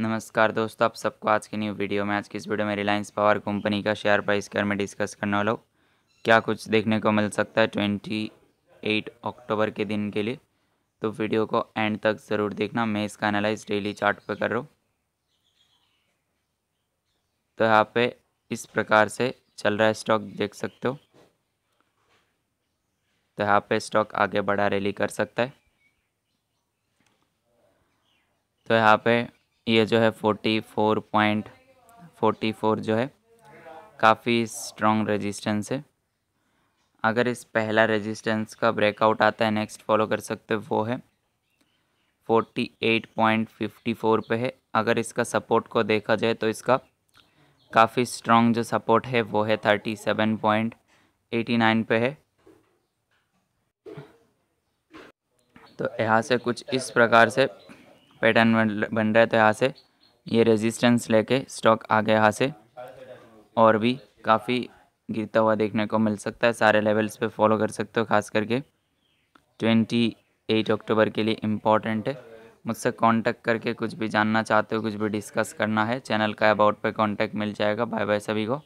नमस्कार दोस्तों आप सबको आज की न्यू वीडियो में आज की इस वीडियो में रिलायंस पावर कंपनी का शेयर प्राइस के बारे में डिस्कस करने वाला हूँ क्या कुछ देखने को मिल सकता है ट्वेंटी एट अक्टूबर के दिन के लिए तो वीडियो को एंड तक ज़रूर देखना मैं इसका एनालाइज डेली चार्ट पर कर रहा हूँ तो यहाँ पे इस प्रकार से चल रहा है स्टॉक देख सकते हो तो यहाँ पे स्टॉक आगे बढ़ा रैली कर सकता है तो यहाँ पर ये जो है forty four point forty four जो है काफ़ी स्ट्रॉन्ग रेजिस्टेंस है अगर इस पहला रेजिस्टेंस का ब्रेकआउट आता है नेक्स्ट फॉलो कर सकते हो वो है forty eight point fifty four पे है अगर इसका सपोर्ट को देखा जाए तो इसका काफ़ी स्ट्रॉन्ग जो सपोर्ट है वो है thirty seven point eighty nine पे है तो यहाँ से कुछ इस प्रकार से पैटर्न बन रहा था यहाँ से ये रेजिस्टेंस लेके स्टॉक आ गया यहाँ से और भी काफ़ी गिरता हुआ देखने को मिल सकता है सारे लेवल्स पे फॉलो कर सकते हो खास करके 28 अक्टूबर के लिए इम्पॉर्टेंट है मुझसे कांटेक्ट करके कुछ भी जानना चाहते हो कुछ भी डिस्कस करना है चैनल का अबाउट पे कांटेक्ट मिल जाएगा बाय बाय सभी को